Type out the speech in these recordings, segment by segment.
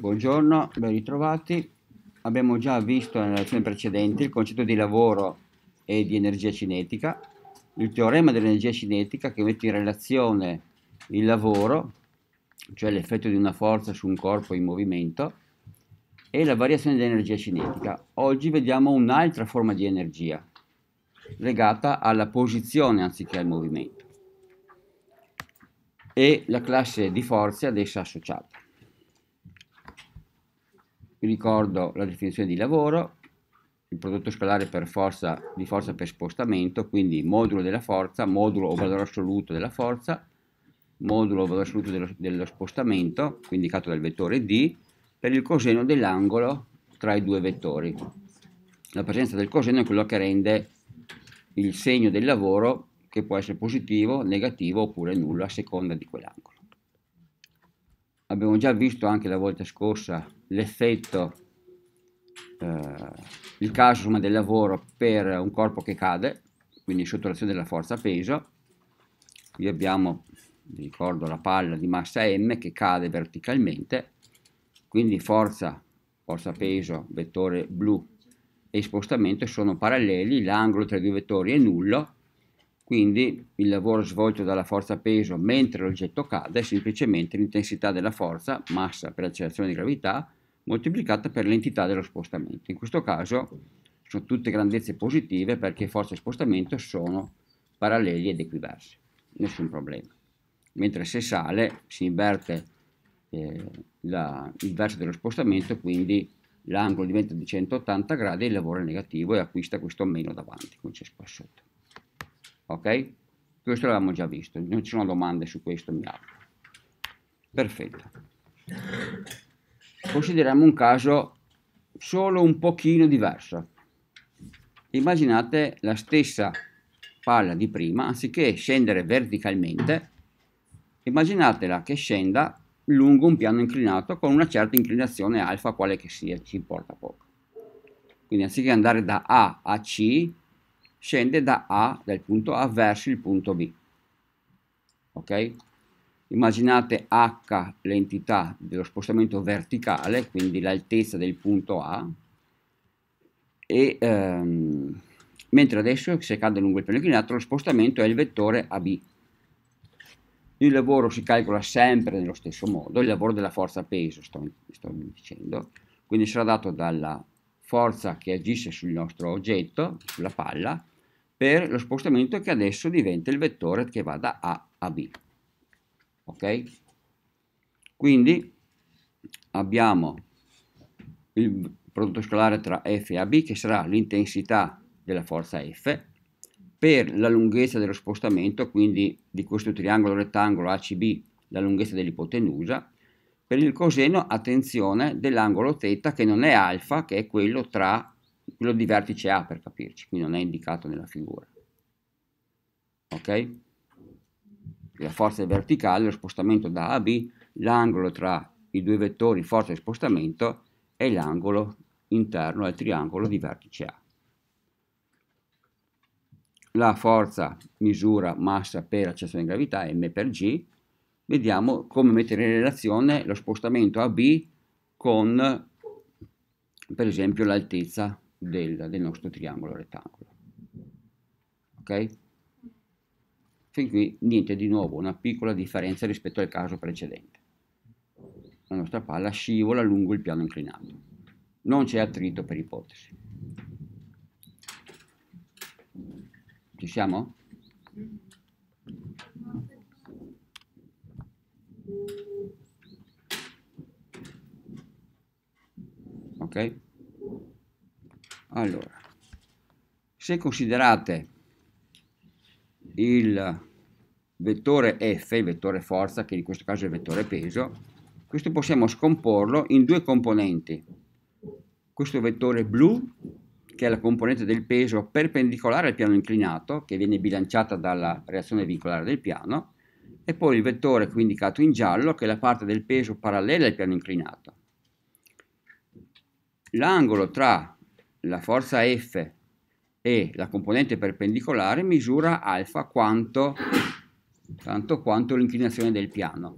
Buongiorno, ben ritrovati. Abbiamo già visto nella lezione precedente il concetto di lavoro e di energia cinetica, il teorema dell'energia cinetica che mette in relazione il lavoro, cioè l'effetto di una forza su un corpo in movimento, e la variazione dell'energia cinetica. Oggi vediamo un'altra forma di energia legata alla posizione anziché al movimento e la classe di forze ad essa associata vi ricordo la definizione di lavoro, il prodotto scalare forza, di forza per spostamento, quindi modulo della forza, modulo o valore assoluto della forza, modulo o valore assoluto dello, dello spostamento, indicato dal vettore D, per il coseno dell'angolo tra i due vettori. La presenza del coseno è quello che rende il segno del lavoro, che può essere positivo, negativo oppure nullo a seconda di quell'angolo abbiamo già visto anche la volta scorsa l'effetto, eh, il caso insomma, del lavoro per un corpo che cade, quindi sottrazione della forza peso, qui abbiamo, vi ricordo, la palla di massa m che cade verticalmente, quindi forza, forza peso, vettore blu e spostamento sono paralleli, l'angolo tra i due vettori è nullo, quindi il lavoro svolto dalla forza peso mentre l'oggetto cade è semplicemente l'intensità della forza, massa per accelerazione di gravità, moltiplicata per l'entità dello spostamento. In questo caso sono tutte grandezze positive perché forza e spostamento sono paralleli ed equiversi, nessun problema. Mentre se sale si inverte eh, la, il verso dello spostamento, quindi l'angolo diventa di 180 gradi, e il lavoro è negativo e acquista questo meno davanti, come c'è qua sotto ok? Questo l'abbiamo già visto, non ci sono domande su questo, mi auguro. Perfetto. Consideriamo un caso solo un pochino diverso. Immaginate la stessa palla di prima, anziché scendere verticalmente, immaginatela che scenda lungo un piano inclinato con una certa inclinazione alfa, quale che sia, ci importa poco. Quindi anziché andare da A a C, scende da A, dal punto A verso il punto B. Ok? Immaginate H l'entità dello spostamento verticale, quindi l'altezza del punto A, e, ehm, mentre adesso se cade lungo il piano inclinato lo spostamento è il vettore AB. Il lavoro si calcola sempre nello stesso modo, il lavoro della forza peso sto, sto dicendo, quindi sarà dato dalla forza che agisce sul nostro oggetto, sulla palla, per lo spostamento che adesso diventa il vettore che va da A a B. Ok? Quindi abbiamo il prodotto scalare tra F e AB che sarà l'intensità della forza F per la lunghezza dello spostamento, quindi di questo triangolo rettangolo ACB, la lunghezza dell'ipotenusa, per il coseno, attenzione, dell'angolo θ che non è alfa, che è quello tra quello di vertice A per capirci, quindi non è indicato nella figura. Ok? La forza verticale, lo spostamento da A a B, l'angolo tra i due vettori forza e spostamento è l'angolo interno al triangolo di vertice A. La forza misura massa per accezione di gravità, m per g, vediamo come mettere in relazione lo spostamento AB con per esempio l'altezza del, del nostro triangolo rettangolo. Ok? Fin qui niente di nuovo, una piccola differenza rispetto al caso precedente. La nostra palla scivola lungo il piano inclinato. Non c'è attrito per ipotesi. Ci siamo? Ok? Allora, se considerate il vettore F, il vettore forza, che in questo caso è il vettore peso, questo possiamo scomporlo in due componenti. Questo vettore blu, che è la componente del peso perpendicolare al piano inclinato, che viene bilanciata dalla reazione vincolare del piano, e poi il vettore qui indicato in giallo, che è la parte del peso parallela al piano inclinato. L'angolo tra la forza F e la componente perpendicolare misura alfa quanto, tanto quanto l'inclinazione del piano.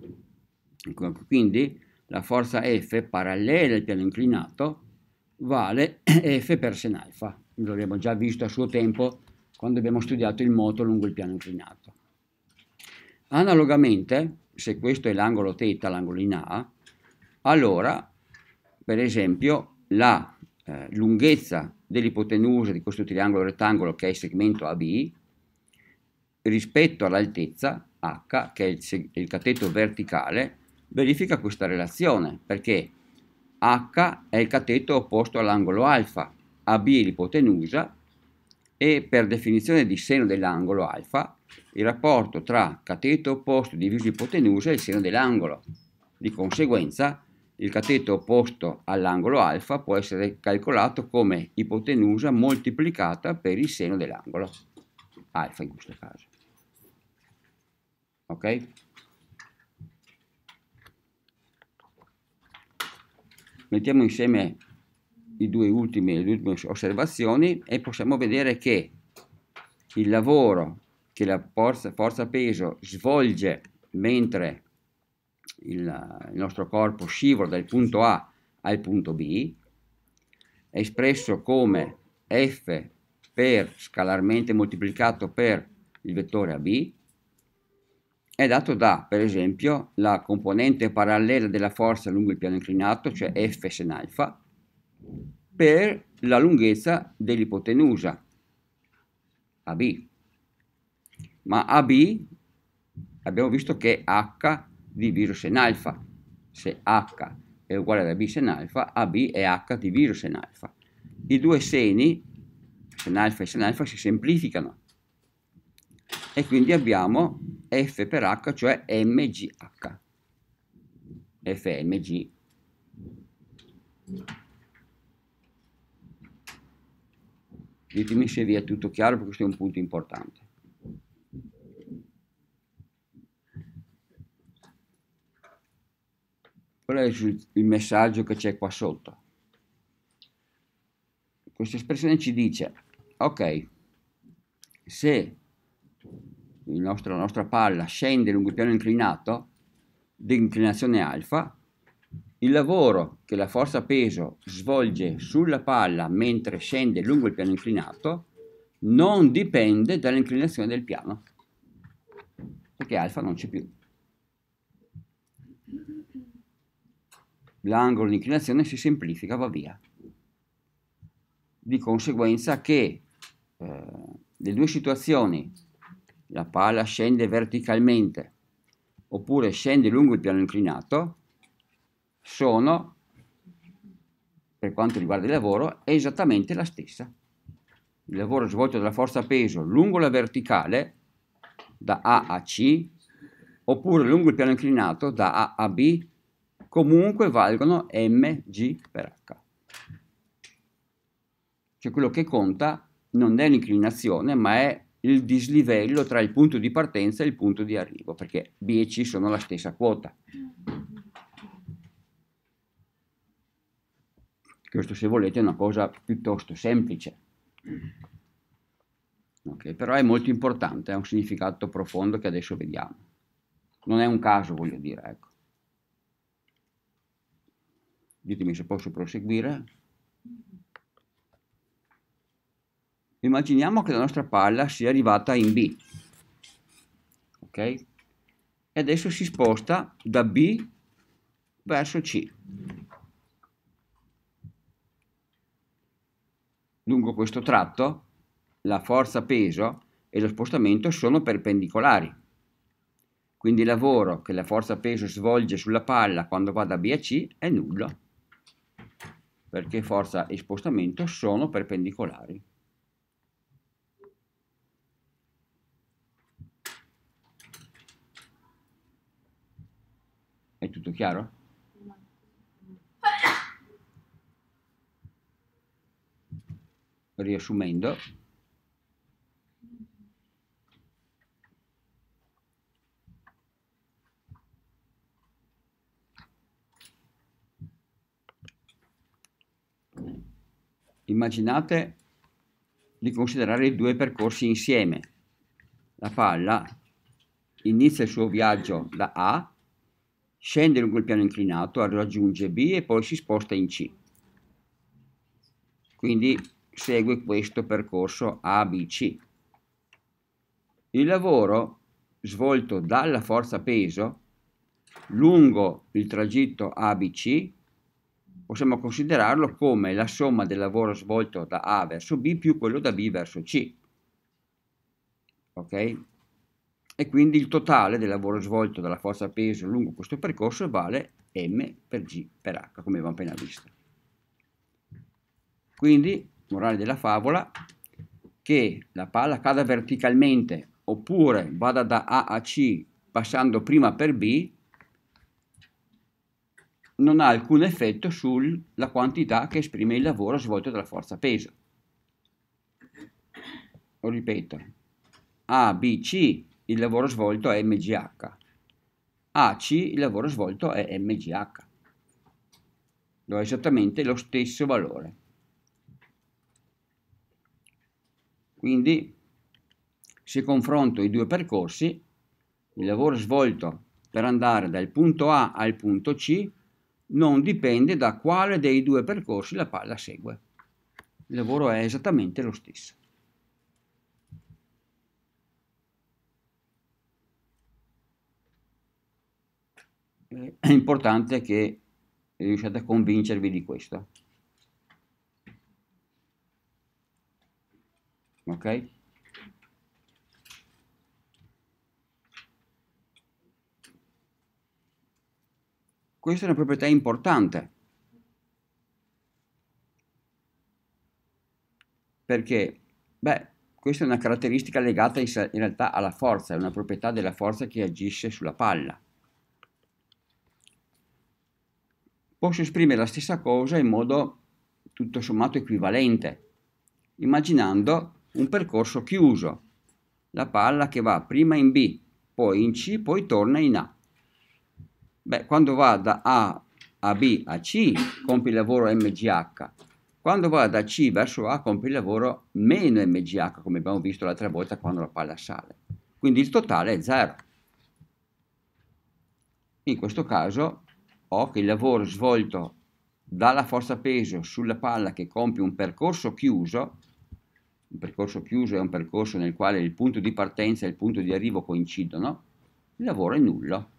Ecco, quindi la forza F parallela al piano inclinato vale F per sen alfa. Lo abbiamo già visto a suo tempo quando abbiamo studiato il moto lungo il piano inclinato. Analogamente, se questo è l'angolo θ, l'angolo in A, allora, per esempio, la eh, lunghezza dell'ipotenusa di questo triangolo rettangolo che è il segmento AB rispetto all'altezza H che è il, il cateto verticale verifica questa relazione perché H è il cateto opposto all'angolo alfa, AB è l'ipotenusa e per definizione di seno dell'angolo alfa il rapporto tra cateto opposto diviso ipotenusa è il seno dell'angolo. Di conseguenza il cateto opposto all'angolo alfa può essere calcolato come ipotenusa moltiplicata per il seno dell'angolo alfa in questo caso. Ok? Mettiamo insieme i due ultimi, le due ultime osservazioni e possiamo vedere che il lavoro che la forza, forza peso svolge mentre il, il nostro corpo scivola dal punto A al punto B, è espresso come F per scalarmente moltiplicato per il vettore AB, è dato da, per esempio, la componente parallela della forza lungo il piano inclinato, cioè F sen alfa, per la lunghezza dell'ipotenusa AB. Ma AB abbiamo visto che H di virus in alfa. Se H è uguale a B sen alfa, AB è H di virus in alfa. I due seni, sen alfa e sen alfa, si semplificano e quindi abbiamo F per H, cioè MGH. FMG. Ditemi se vi è tutto chiaro, perché questo è un punto importante. Qual è il messaggio che c'è qua sotto? Questa espressione ci dice, ok, se nostro, la nostra palla scende lungo il piano inclinato, di inclinazione alfa, il lavoro che la forza peso svolge sulla palla mentre scende lungo il piano inclinato non dipende dall'inclinazione del piano, perché alfa non c'è più. l'angolo di inclinazione si semplifica, va via. Di conseguenza che eh, le due situazioni, la palla scende verticalmente oppure scende lungo il piano inclinato, sono, per quanto riguarda il lavoro, esattamente la stessa. Il lavoro svolto dalla forza peso lungo la verticale, da A a C, oppure lungo il piano inclinato, da A a B, comunque valgono m, g per h. Cioè quello che conta non è l'inclinazione, ma è il dislivello tra il punto di partenza e il punto di arrivo, perché B e C sono la stessa quota. Questo, se volete, è una cosa piuttosto semplice, okay, però è molto importante, ha un significato profondo che adesso vediamo. Non è un caso, voglio dire, ecco ditemi se posso proseguire. Immaginiamo che la nostra palla sia arrivata in B, ok? E adesso si sposta da B verso C. Lungo questo tratto la forza peso e lo spostamento sono perpendicolari. Quindi il lavoro che la forza peso svolge sulla palla quando va da B a C è nullo perché forza e spostamento sono perpendicolari. È tutto chiaro? Riassumendo, immaginate di considerare i due percorsi insieme. La palla inizia il suo viaggio da A, scende lungo il piano inclinato, raggiunge B e poi si sposta in C. Quindi segue questo percorso ABC. Il lavoro svolto dalla forza peso lungo il tragitto ABC possiamo considerarlo come la somma del lavoro svolto da A verso B più quello da B verso C. Ok? E quindi il totale del lavoro svolto dalla forza peso lungo questo percorso vale m per g per h, come abbiamo appena visto. Quindi, morale della favola, che la palla cada verticalmente oppure vada da A a C passando prima per B, non ha alcun effetto sulla quantità che esprime il lavoro svolto dalla forza peso. Lo ripeto, A, B, C il lavoro svolto è MGH, AC il lavoro svolto è MGH, lo è esattamente lo stesso valore. Quindi se confronto i due percorsi, il lavoro svolto per andare dal punto A al punto C non dipende da quale dei due percorsi la palla segue. Il lavoro è esattamente lo stesso. È importante che riusciate a convincervi di questo. Ok? Questa è una proprietà importante. Perché? Beh, questa è una caratteristica legata in, in realtà alla forza, è una proprietà della forza che agisce sulla palla. Posso esprimere la stessa cosa in modo tutto sommato equivalente, immaginando un percorso chiuso, la palla che va prima in B, poi in C, poi torna in A. Beh, quando va da A a B a C compie il lavoro MGH, quando va da C verso A compie il lavoro meno MGH, come abbiamo visto l'altra volta quando la palla sale. Quindi il totale è 0. In questo caso ho che il lavoro svolto dalla forza peso sulla palla che compie un percorso chiuso, un percorso chiuso è un percorso nel quale il punto di partenza e il punto di arrivo coincidono, il lavoro è nullo.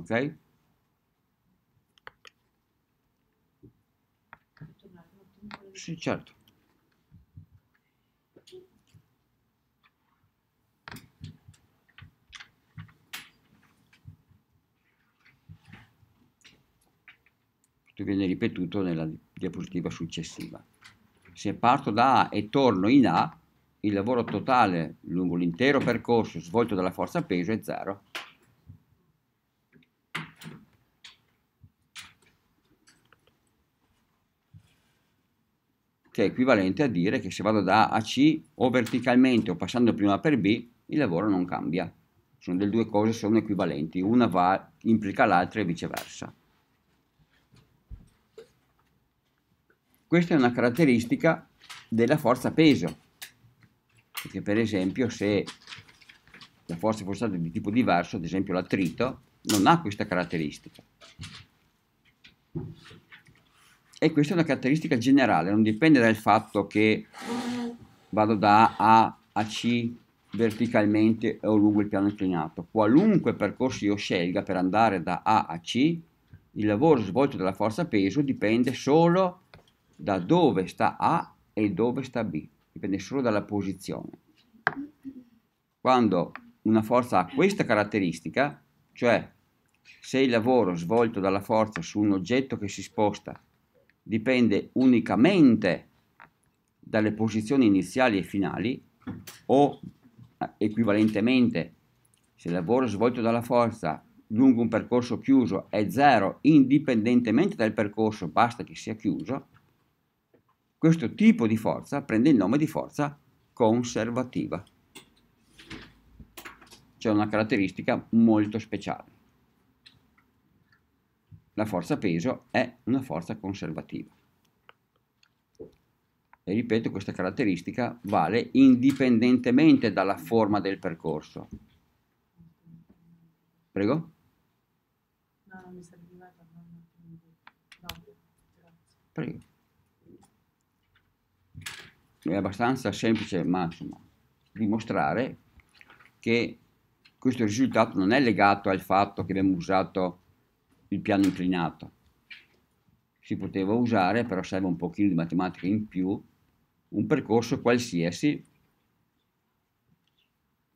ok? Sì, certo. Tutto viene ripetuto nella diapositiva successiva. Se parto da A e torno in A, il lavoro totale lungo l'intero percorso svolto dalla forza peso è 0 che è equivalente a dire che se vado da A a C o verticalmente o passando prima per B, il lavoro non cambia. Sono delle due cose, sono equivalenti, una va, implica l'altra e viceversa. Questa è una caratteristica della forza peso, perché per esempio se la forza fosse stata di tipo diverso, ad esempio l'attrito, non ha questa caratteristica. E questa è una caratteristica generale, non dipende dal fatto che vado da A a C verticalmente o lungo il piano inclinato. Qualunque percorso io scelga per andare da A a C, il lavoro svolto dalla forza peso dipende solo da dove sta A e dove sta B, dipende solo dalla posizione. Quando una forza ha questa caratteristica, cioè se il lavoro svolto dalla forza su un oggetto che si sposta dipende unicamente dalle posizioni iniziali e finali o eh, equivalentemente se il lavoro svolto dalla forza lungo un percorso chiuso è zero indipendentemente dal percorso, basta che sia chiuso, questo tipo di forza prende il nome di forza conservativa. C'è una caratteristica molto speciale la forza peso è una forza conservativa. E ripeto, questa caratteristica vale indipendentemente dalla forma del percorso. Prego? No, non mi serviva No, grazie. Prego. È abbastanza semplice, ma insomma, dimostrare che questo risultato non è legato al fatto che abbiamo usato il piano inclinato. Si poteva usare, però serve un pochino di matematica in più, un percorso qualsiasi,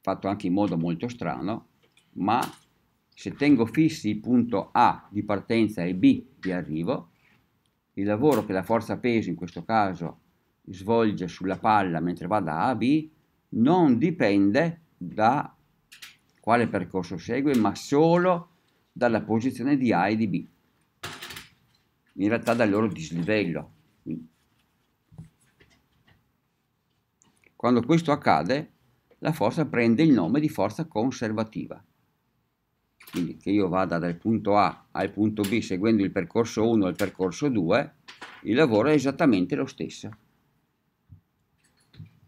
fatto anche in modo molto strano, ma se tengo fissi il punto A di partenza e B di arrivo, il lavoro che la forza peso in questo caso svolge sulla palla mentre va da A a B non dipende da quale percorso segue, ma solo da dalla posizione di A e di B, in realtà dal loro dislivello. Quando questo accade, la forza prende il nome di forza conservativa. Quindi che io vada dal punto A al punto B seguendo il percorso 1 e il percorso 2, il lavoro è esattamente lo stesso.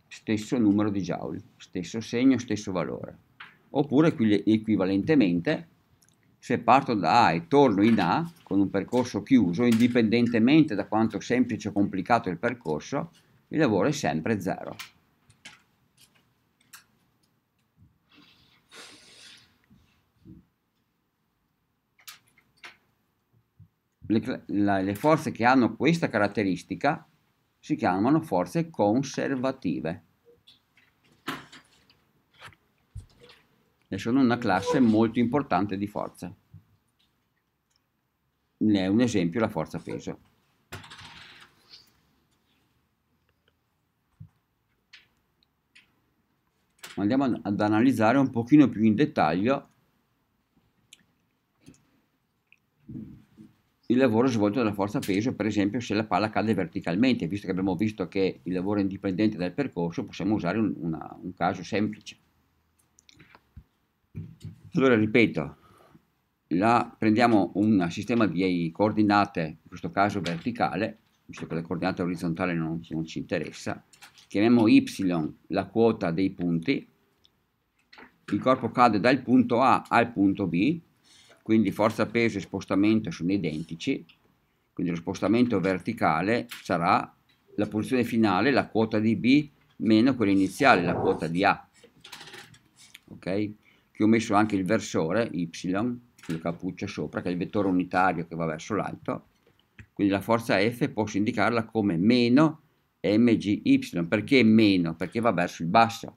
Stesso numero di joule, stesso segno, stesso valore. Oppure equivalentemente se parto da A e torno in A con un percorso chiuso, indipendentemente da quanto semplice o complicato il percorso, il lavoro è sempre 0. Le, la, le forze che hanno questa caratteristica si chiamano forze conservative. ne sono una classe molto importante di forza. Ne è un esempio la forza peso. Andiamo ad analizzare un pochino più in dettaglio il lavoro svolto dalla forza peso, per esempio se la palla cade verticalmente, visto che abbiamo visto che il lavoro è indipendente dal percorso, possiamo usare un, una, un caso semplice. Allora ripeto, la, prendiamo un sistema di coordinate, in questo caso verticale, visto che la coordinata orizzontale non, non ci interessa, chiamiamo y la quota dei punti, il corpo cade dal punto A al punto B, quindi forza, peso e spostamento sono identici, quindi lo spostamento verticale sarà la posizione finale, la quota di B, meno quella iniziale, la quota di A. Okay? che ho messo anche il versore Y, il cappuccio sopra, che è il vettore unitario che va verso l'alto, quindi la forza F posso indicarla come meno mgy, perché meno? Perché va verso il basso,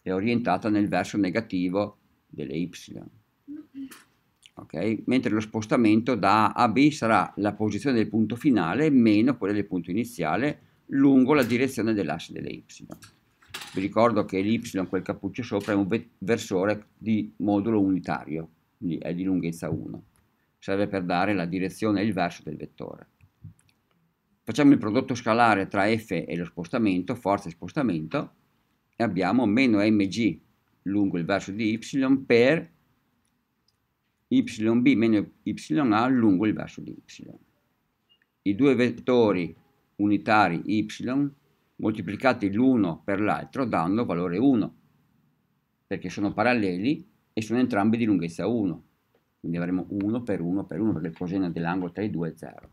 è orientata nel verso negativo delle y. Okay? Mentre lo spostamento da A a B sarà la posizione del punto finale meno quella del punto iniziale lungo la direzione dell'asse delle y. Vi ricordo che l'y, quel cappuccio sopra, è un versore di modulo unitario, quindi è di lunghezza 1. Serve per dare la direzione e il verso del vettore. Facciamo il prodotto scalare tra f e lo spostamento, forza e spostamento, e abbiamo meno mg lungo il verso di y per yb meno ya lungo il verso di y. I due vettori unitari y moltiplicati l'uno per l'altro danno valore 1, perché sono paralleli e sono entrambi di lunghezza 1. Quindi avremo 1 per 1 per 1, perché il coseno dell'angolo tra i due è 0.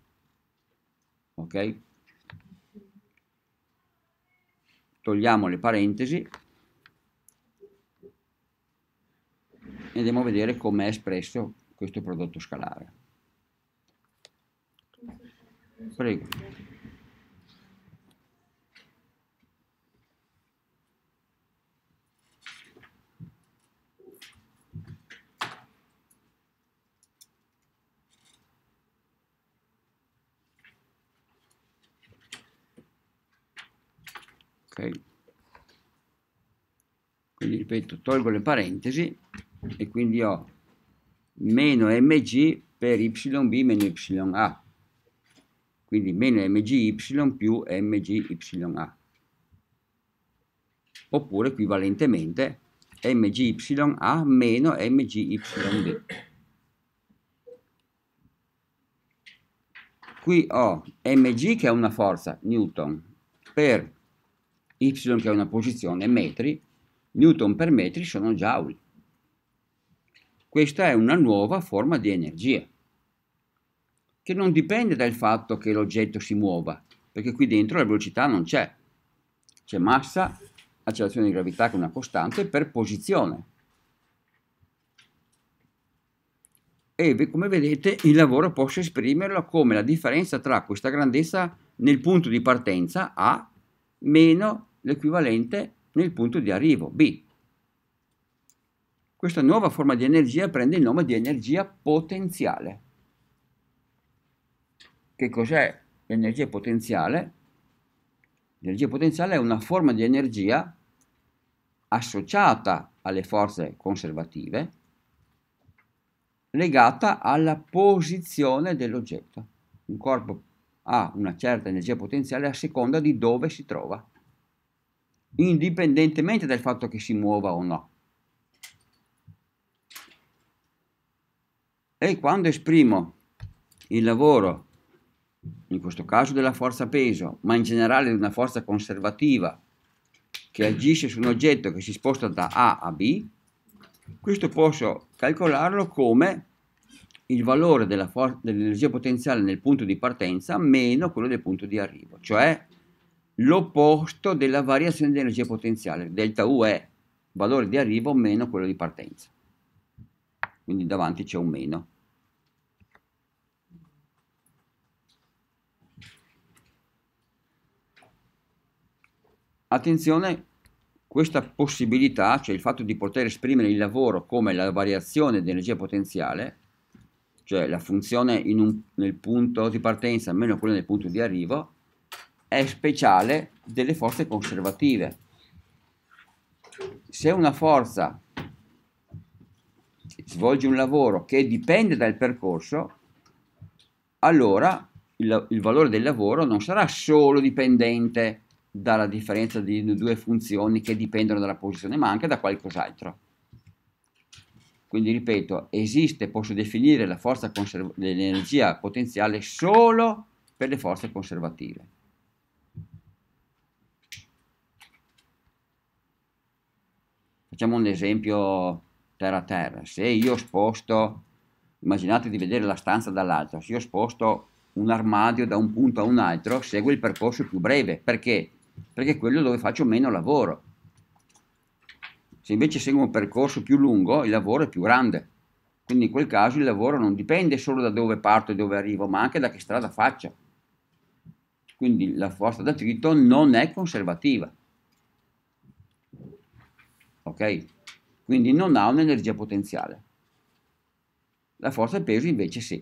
Ok? Togliamo le parentesi e andiamo a vedere come è espresso questo prodotto scalare. Prego. ok quindi ripeto tolgo le parentesi e quindi ho meno mg per yb meno ya quindi meno mg y più mg ya oppure equivalentemente mg mgya meno mg mgyd qui ho mg che è una forza newton per y che è una posizione, metri, newton per metri sono joule. Questa è una nuova forma di energia, che non dipende dal fatto che l'oggetto si muova, perché qui dentro la velocità non c'è, c'è massa, accelerazione di gravità che è una costante, per posizione. E come vedete il lavoro posso esprimerlo come la differenza tra questa grandezza nel punto di partenza A meno l'equivalente nel punto di arrivo, B. Questa nuova forma di energia prende il nome di energia potenziale. Che cos'è l'energia potenziale? L'energia potenziale è una forma di energia associata alle forze conservative legata alla posizione dell'oggetto. Un corpo ha una certa energia potenziale a seconda di dove si trova, indipendentemente dal fatto che si muova o no. E quando esprimo il lavoro, in questo caso della forza peso, ma in generale di una forza conservativa che agisce su un oggetto che si sposta da A a B, questo posso calcolarlo come il valore della for- dell'energia potenziale nel punto di partenza meno quello del punto di arrivo, cioè l'opposto della variazione dell'energia potenziale. Delta U è valore di arrivo meno quello di partenza. Quindi davanti c'è un meno. Attenzione, questa possibilità, cioè il fatto di poter esprimere il lavoro come la variazione dell'energia potenziale, cioè la funzione un, nel punto di partenza meno quella nel punto di arrivo, è speciale delle forze conservative. Se una forza svolge un lavoro che dipende dal percorso, allora il, il valore del lavoro non sarà solo dipendente dalla differenza di due funzioni che dipendono dalla posizione, ma anche da qualcos'altro. Quindi ripeto, esiste, posso definire la forza l'energia potenziale solo per le forze conservative. Facciamo un esempio terra terra. Se io sposto, immaginate di vedere la stanza dall'altra, se io sposto un armadio da un punto a un altro, segue il percorso più breve. Perché? Perché è quello dove faccio meno lavoro se invece segue un percorso più lungo, il lavoro è più grande. Quindi in quel caso il lavoro non dipende solo da dove parto e dove arrivo, ma anche da che strada faccio. Quindi la forza d'attrito non è conservativa. Ok? Quindi non ha un'energia potenziale. La forza e peso invece sì.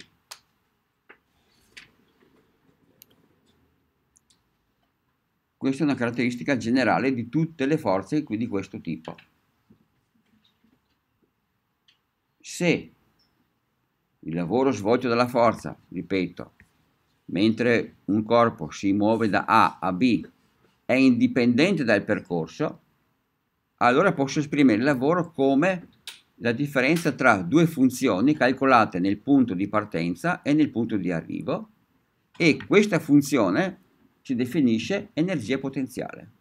Questa è una caratteristica generale di tutte le forze di questo tipo. se il lavoro svolto dalla forza, ripeto, mentre un corpo si muove da A a B è indipendente dal percorso, allora posso esprimere il lavoro come la differenza tra due funzioni calcolate nel punto di partenza e nel punto di arrivo e questa funzione si definisce energia potenziale.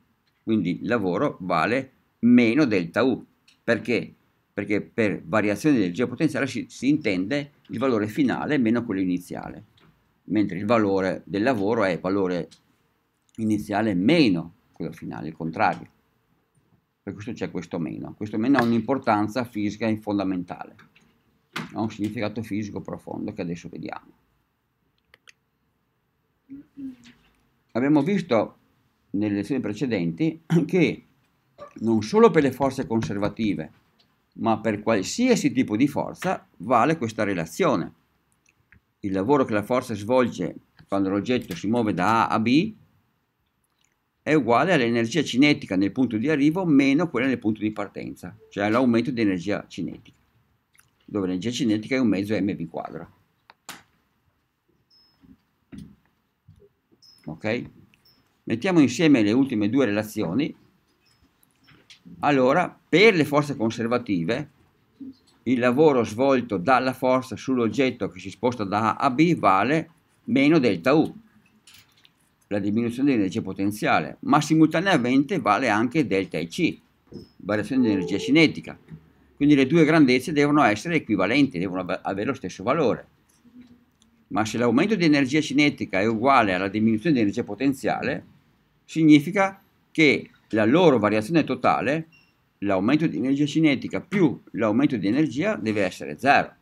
Quindi il lavoro vale meno delta U perché perché per variazione di energia potenziale si, si intende il valore finale meno quello iniziale, mentre il valore del lavoro è valore iniziale meno quello finale, il contrario. Per questo c'è questo meno. Questo meno ha un'importanza fisica fondamentale, ha un significato fisico profondo che adesso vediamo. Abbiamo visto nelle lezioni precedenti che non solo per le forze conservative, ma per qualsiasi tipo di forza vale questa relazione. Il lavoro che la forza svolge quando l'oggetto si muove da A a B è uguale all'energia cinetica nel punto di arrivo meno quella nel punto di partenza, cioè all'aumento di energia cinetica, dove l'energia cinetica è un mezzo mv quadra. Ok? Mettiamo insieme le ultime due relazioni. Allora, per le forze conservative, il lavoro svolto dalla forza sull'oggetto che si sposta da A a B vale meno delta U, la diminuzione dell'energia potenziale, ma simultaneamente vale anche delta EC, variazione dell'energia cinetica. Quindi le due grandezze devono essere equivalenti, devono avere lo stesso valore. Ma se l'aumento di energia cinetica è uguale alla diminuzione di energia potenziale, significa che la loro variazione totale l'aumento di energia cinetica più l'aumento di energia deve essere zero.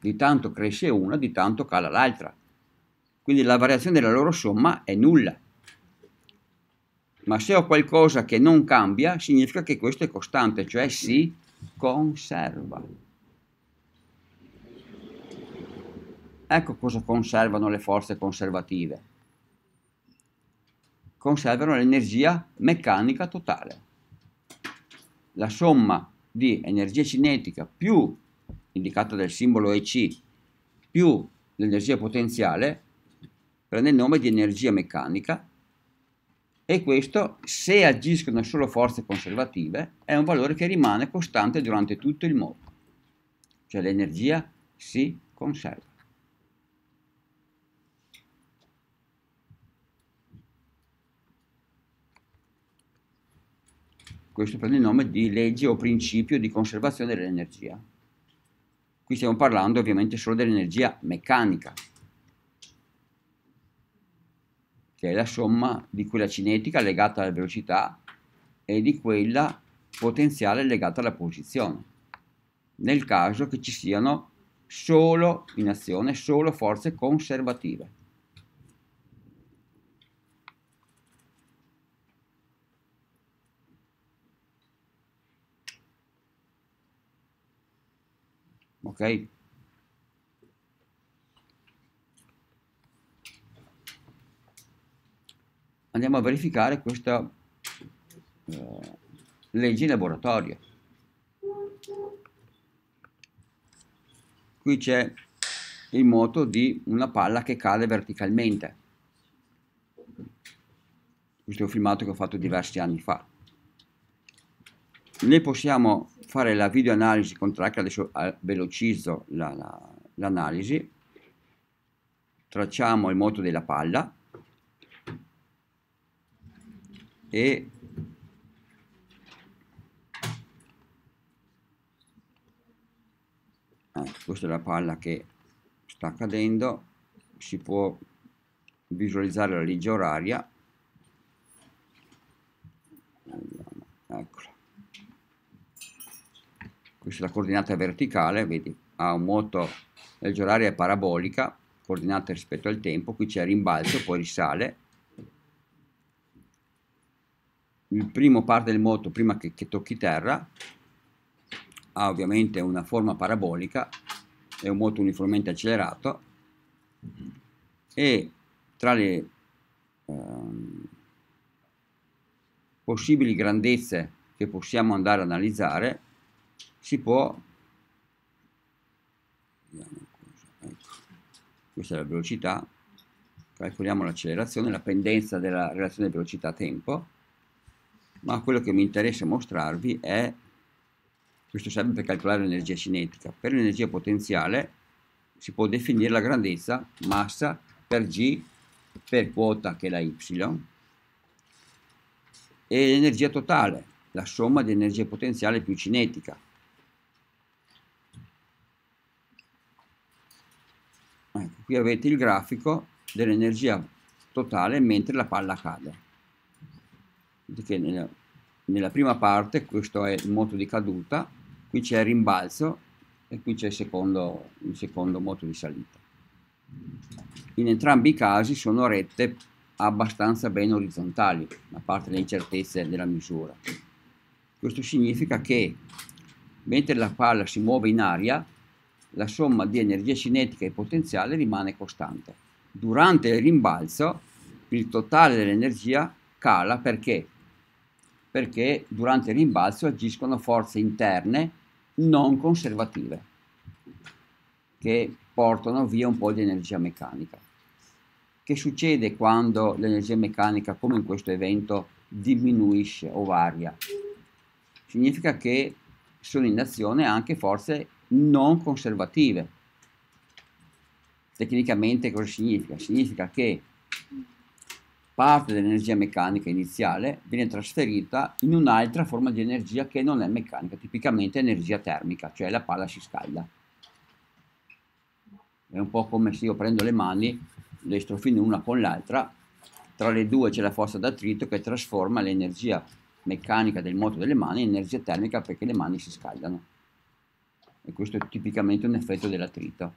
Di tanto cresce una, di tanto cala l'altra. Quindi la variazione della loro somma è nulla. Ma se ho qualcosa che non cambia, significa che questo è costante, cioè si conserva. Ecco cosa conservano le forze conservative. Conservano l'energia meccanica totale la somma di energia cinetica più indicata dal simbolo EC più l'energia potenziale prende il nome di energia meccanica e questo, se agiscono solo forze conservative, è un valore che rimane costante durante tutto il moto, cioè l'energia si conserva. questo prende il nome di legge o principio di conservazione dell'energia. Qui stiamo parlando ovviamente solo dell'energia meccanica, che è la somma di quella cinetica legata alla velocità e di quella potenziale legata alla posizione, nel caso che ci siano solo in azione solo forze conservative. ok? Andiamo a verificare questa eh, legge in laboratorio. Qui c'è il moto di una palla che cade verticalmente. Questo è un filmato che ho fatto diversi anni fa noi possiamo fare la videoanalisi con track, adesso ah, velocizzo l'analisi, la, la, tracciamo il moto della palla e ah, questa è la palla che sta cadendo, si può visualizzare la legge oraria questa è la coordinata verticale, vedi, ha un moto, la legge oraria è parabolica, coordinata rispetto al tempo, qui c'è rimbalzo, poi risale, il primo parte del moto prima che, che tocchi terra, ha ovviamente una forma parabolica, è un moto uniformemente accelerato e tra le ehm, possibili grandezze che possiamo andare ad analizzare si può ecco, questa è la velocità calcoliamo l'accelerazione la pendenza della relazione velocità tempo ma quello che mi interessa mostrarvi è questo serve per calcolare l'energia cinetica per l'energia potenziale si può definire la grandezza massa per g per quota che è la y e l'energia totale la somma di energia potenziale più cinetica qui avete il grafico dell'energia totale mentre la palla cade. Vedete nella, nella prima parte questo è il moto di caduta, qui c'è il rimbalzo e qui c'è il secondo, il secondo moto di salita. In entrambi i casi sono rette abbastanza ben orizzontali, a parte le incertezze della misura. Questo significa che mentre la palla si muove in aria, la somma di energia cinetica e potenziale rimane costante. Durante il rimbalzo il totale dell'energia cala perché? Perché durante il rimbalzo agiscono forze interne non conservative che portano via un po' di energia meccanica. Che succede quando l'energia meccanica, come in questo evento, diminuisce o varia? Significa che sono in azione anche forze non conservative. Tecnicamente cosa significa? Significa che parte dell'energia meccanica iniziale viene trasferita in un'altra forma di energia che non è meccanica, tipicamente energia termica, cioè la palla si scalda. È un po' come se io prendo le mani, le strofino una con l'altra, tra le due c'è la forza d'attrito che trasforma l'energia meccanica del moto delle mani in energia termica perché le mani si scaldano e questo è tipicamente un effetto dell'attrito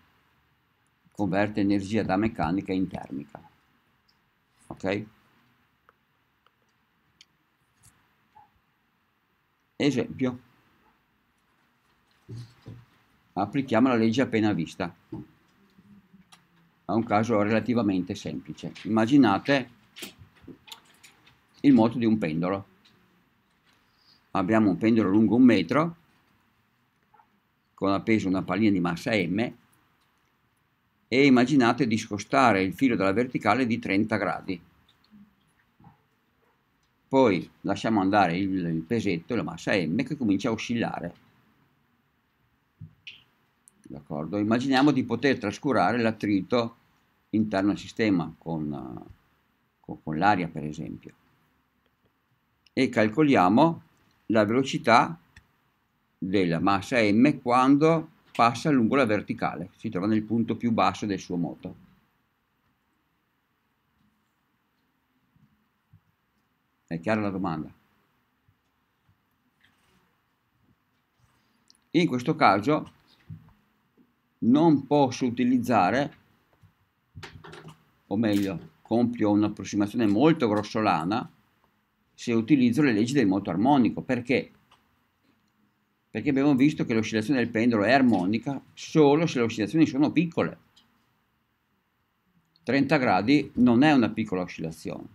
converte energia da meccanica in termica ok esempio applichiamo la legge appena vista a un caso relativamente semplice immaginate il moto di un pendolo abbiamo un pendolo lungo un metro con appeso una pallina di massa M e immaginate di scostare il filo dalla verticale di 30 gradi. Poi lasciamo andare il, il pesetto, la massa M, che comincia a oscillare. D'accordo? Immaginiamo di poter trascurare l'attrito interno al sistema con, con, con l'aria, per esempio. E calcoliamo la velocità della massa M quando passa lungo la verticale, si trova nel punto più basso del suo moto. È chiara la domanda? In questo caso non posso utilizzare, o meglio, compio un'approssimazione molto grossolana se utilizzo le leggi del moto armonico, perché perché abbiamo visto che l'oscillazione del pendolo è armonica solo se le oscillazioni sono piccole. 30 gradi non è una piccola oscillazione,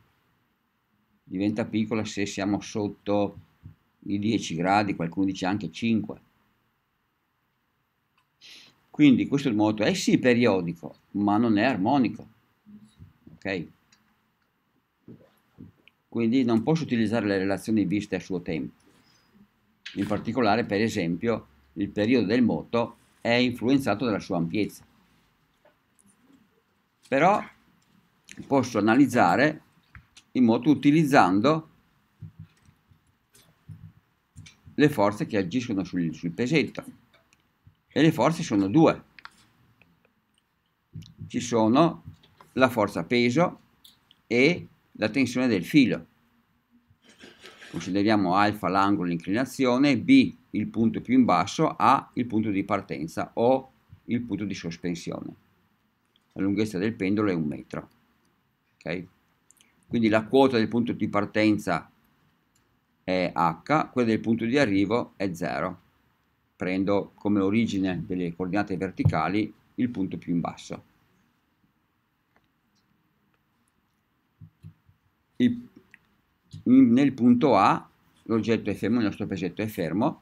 diventa piccola se siamo sotto i 10 gradi, qualcuno dice anche 5. Quindi questo moto è eh sì periodico, ma non è armonico. Ok? Quindi non posso utilizzare le relazioni viste a suo tempo. In particolare, per esempio, il periodo del moto è influenzato dalla sua ampiezza. Però posso analizzare il moto utilizzando le forze che agiscono sul, sul pesetto. E le forze sono due. Ci sono la forza peso e la tensione del filo consideriamo alfa l'angolo di inclinazione, b il punto più in basso, a il punto di partenza o il punto di sospensione. La lunghezza del pendolo è un metro. Okay? Quindi la quota del punto di partenza è h, quella del punto di arrivo è 0. Prendo come origine delle coordinate verticali il punto più in basso. Il in, nel punto A, l'oggetto è fermo, il nostro pesetto è fermo,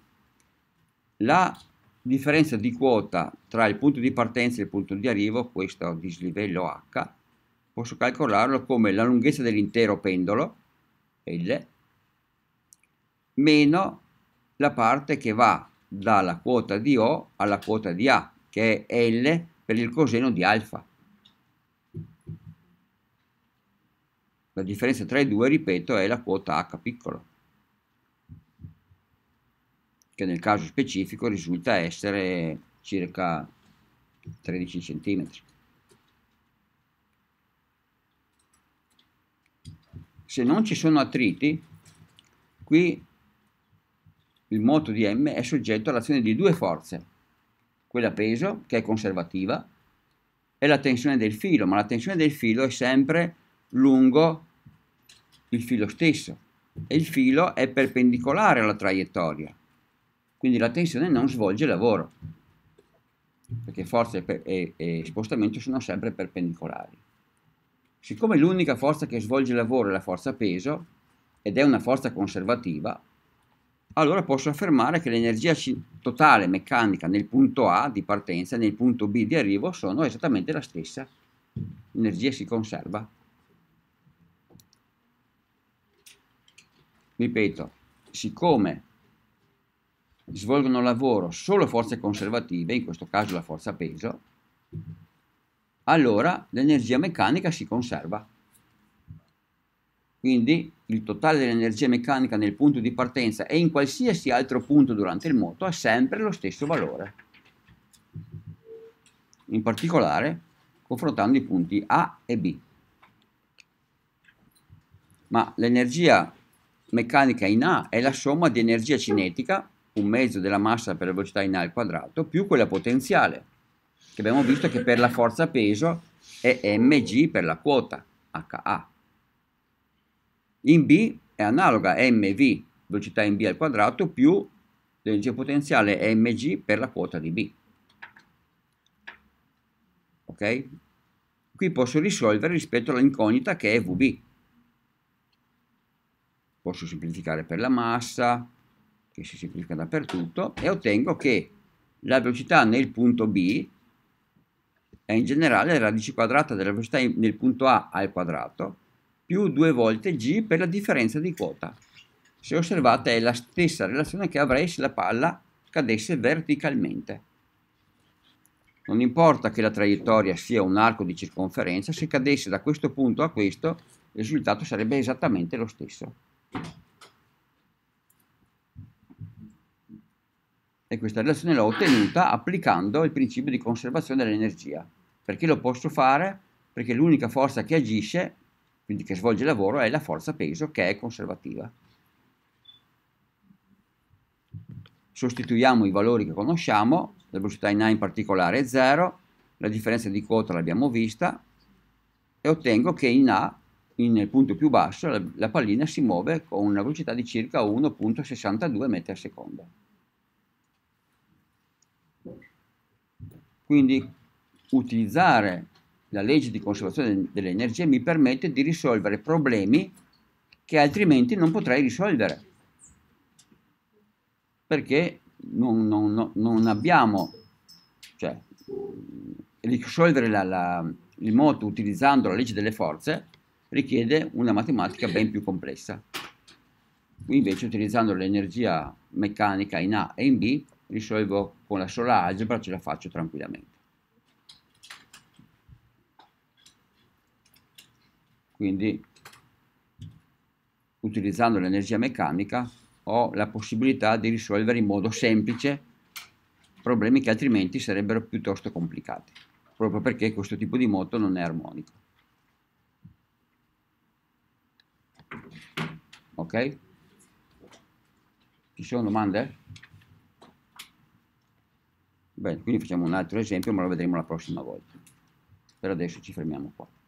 la differenza di quota tra il punto di partenza e il punto di arrivo, questo dislivello H, posso calcolarlo come la lunghezza dell'intero pendolo, L, meno la parte che va dalla quota di O alla quota di A, che è L per il coseno di alfa. La differenza tra i due, ripeto, è la quota H piccolo, che nel caso specifico risulta essere circa 13 cm. Se non ci sono attriti, qui il moto di M è soggetto all'azione di due forze, quella peso, che è conservativa, e la tensione del filo, ma la tensione del filo è sempre lungo il filo stesso e il filo è perpendicolare alla traiettoria, quindi la tensione non svolge lavoro, perché forza e, e spostamento sono sempre perpendicolari. Siccome l'unica forza che svolge lavoro è la forza peso, ed è una forza conservativa, allora posso affermare che l'energia totale meccanica nel punto A di partenza e nel punto B di arrivo sono esattamente la stessa. L'energia si conserva ripeto, siccome svolgono lavoro solo forze conservative, in questo caso la forza peso, allora l'energia meccanica si conserva. Quindi il totale dell'energia meccanica nel punto di partenza e in qualsiasi altro punto durante il moto ha sempre lo stesso valore. In particolare confrontando i punti A e B. Ma l'energia meccanica in A è la somma di energia cinetica, un mezzo della massa per la velocità in A al quadrato, più quella potenziale, che abbiamo visto che per la forza peso è mg per la quota, HA. In B è analoga mv, velocità in B al quadrato, più l'energia potenziale mg per la quota di B. Ok? Qui posso risolvere rispetto all'incognita che è vb posso semplificare per la massa, che si semplifica dappertutto, e ottengo che la velocità nel punto B è in generale la radice quadrata della velocità nel punto A al quadrato, più due volte G per la differenza di quota. Se osservate è la stessa relazione che avrei se la palla cadesse verticalmente. Non importa che la traiettoria sia un arco di circonferenza, se cadesse da questo punto a questo, il risultato sarebbe esattamente lo stesso. E questa relazione l'ho ottenuta applicando il principio di conservazione dell'energia. Perché lo posso fare? Perché l'unica forza che agisce, quindi che svolge il lavoro, è la forza peso che è conservativa. Sostituiamo i valori che conosciamo, la velocità in A in particolare è 0, la differenza di quota l'abbiamo vista, e ottengo che in A nel punto più basso la, la pallina si muove con una velocità di circa 1.62 metri al secondo. Quindi utilizzare la legge di conservazione dell'energia mi permette di risolvere problemi che altrimenti non potrei risolvere perché non, non, non abbiamo cioè risolvere la, la, il moto utilizzando la legge delle forze richiede una matematica ben più complessa. Qui invece utilizzando l'energia meccanica in A e in B risolvo con la sola algebra, ce la faccio tranquillamente. Quindi utilizzando l'energia meccanica ho la possibilità di risolvere in modo semplice problemi che altrimenti sarebbero piuttosto complicati, proprio perché questo tipo di moto non è armonico. Ok? Ci sono domande? Bene, quindi facciamo un altro esempio, ma lo vedremo la prossima volta. Per adesso ci fermiamo qua.